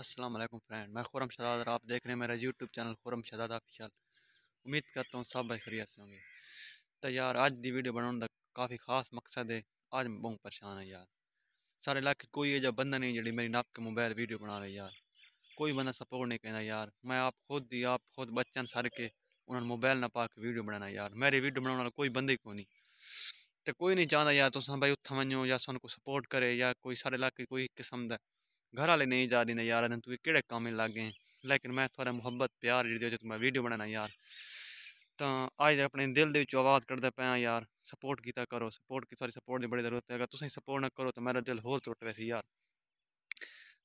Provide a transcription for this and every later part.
Aslam friend मैं खुरम शहजाद और आप देख रहे हैं मेरा YouTube channel Khurram Shahzad official उम्मीद करता हूँ सब बखरियत से होंगे तो यार अज की वीडियो बनाने का काफ़ी खास मकसद है अज मैं बहुत परेशान है यार सारे इलाके कोई यह बंदा नहीं जी मेरी नाप के मोबाइल वीडियो बना रहे यार कोई बंदा सपोर्ट नहीं करना यार मैं आप खुद ही आप खुद बच्चन सर के उन्होंने मोबाइल ना पा के वीडियो बनाना यार मेरी वीडियो बनाने वाला कोई बंदे को नहीं तो कोई नहीं चाहता यार तुम हाँ भाई उत्थों वनो या सू सपोर्ट करे या कोई सारे इलाके कोई किस्म का घर आह्ले नेईं जा दिंदे यार तुगी केह्ड़े काम गी लागे लेकिन मैं थुआढ़े मुहब्बत प्यार जेह्ड़ी वजह वीडियो बनाना यार तां अज्ज अपने दिल दे बिच्चूं अवाज कड्ढदा यार सपोर्ट कीता करो सपोर्ट की थुआढ़ी सपोर्ट दी बड़ी जरूरत है अगर तुसें सपोर्ट ना करो तो मेरा दिल होर त्रुट वैसी यार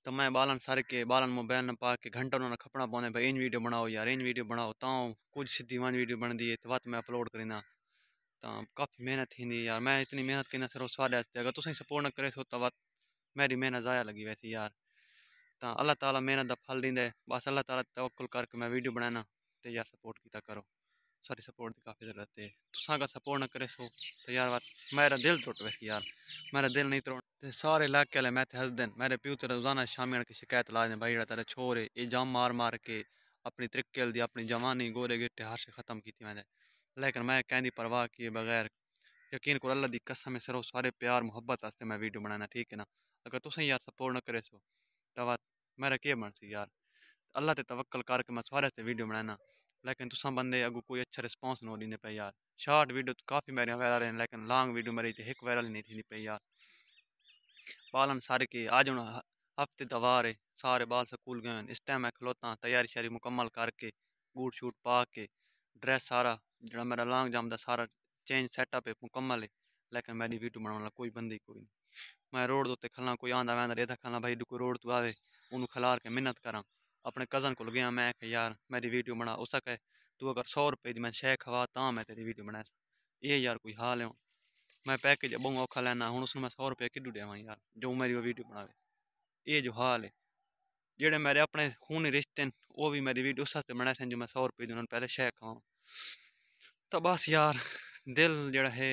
तो मैं बालन सर के बालन मोबाइल न पा के घंटा उन्होंने खपना पौने भाई इन वीडियो बनाओ यार इन वीडियो बनाओ तां कुछ सिद्धी वन वीडियो बन है तो वत मैं अपलोड करीना तो काफ़ी मेहनत थी यार मैं इतनी मेहनत करना सर साढ़े अगर तुसें सपोर्ट न करे सो तो वत मेरी मेहनत जया लगी वैसे यार तो अल्लाह ताला मेहनत का फल दिदे बस अल्लाह ताला तवक्ल करके मैं वीडियो बनाना तो यार सपोर्ट किया करो सारी सपोर्ट की काफ़ी जरूरत है तुसा का सपोर्ट ना करे सो तो यार मेरा दिल टुट वैसे यार मेरा दिल नहीं त्रोड़ तो सारे इलाके वाले मैं हसद मेरे प्यू तेरे रोजाना शामी आने की शिकायत ला दें भाई तेरे छोर है जम मार मार के अपनी तरीके दी अपनी जवानी गोरे गिटे हर से खत्म की मैंने लेकिन मैं कहें परवाह किए बगैर यकीन को अल्लाह की कसम है सिर्फ सारे प्यार मुहब्बत मैं वीडियो बनाना ठीक है ना अगर तुसें यार सपोर्ट न करे सो तवा मेरा केह् बनसी यार अल्लाह ते तवक्कल कर के मैं सारे आस्तै वीडियो बनाना लेकिन तुसा बंदे अगू कोई अच्छा रिस्पांस न दिंदे पे यार शॉर्ट वीडियो तो काफ़ी मेरे वायरल हैं लेकिन लॉन्ग वीडियो मेरी तो एक वायरल नहीं थी पे यार बालन सारे के आज हूँ हफ्ते दवार है सारे बाल स्कूल गए इस टाइम मैं खलोता तैयारी शैयारी मुकम्मल करके बूट शूट पा के ड्रेस सारा जो मेरा लॉन्ग जाम का सारा चेंज सैटअप है मुकम्मल है लेकिन मेरी वीडियो बनाने वाला कोई बंदी कोई नहीं मैं रोड उत्ते खलना कोई आंदा मैं रेता खलना भाई कोई रोड तू आए उन्होंने खलार के मेहनत करा अपने कज़न को गया मैं कि यार मेरी वीडियो बना उस कहे तू अगर सौ रुपये की मैं शह खवा तां मैं तेरी वीडियो बनाया ये यार कोई हाल है मैं पैकेज बहुत औखा लैना हूँ उसने मैं सौ रुपया किडू देव यार जो मेरी वो वीडियो बनावे ये जो हाल है जेड़े मेरे अपने खूनी रिश्ते हैं वो भी मेरी वीडियो उस बनाए जो मैं सौ रुपये उन्होंने पहले शह खवाऊँ तो बस यार दिल जड़ा है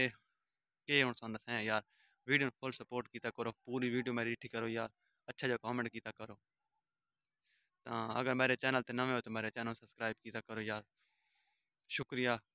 के हूँ तुम यार वीडियो फुल सपोर्ट किया करो पूरी वीडियो मेरी इठी करो यार अच्छा जो कॉमेंट किया करो तो अगर मेरे चैनल पर नवे हो तो मेरे चैनल सब्सक्राइब किया करो यार शुक्रिया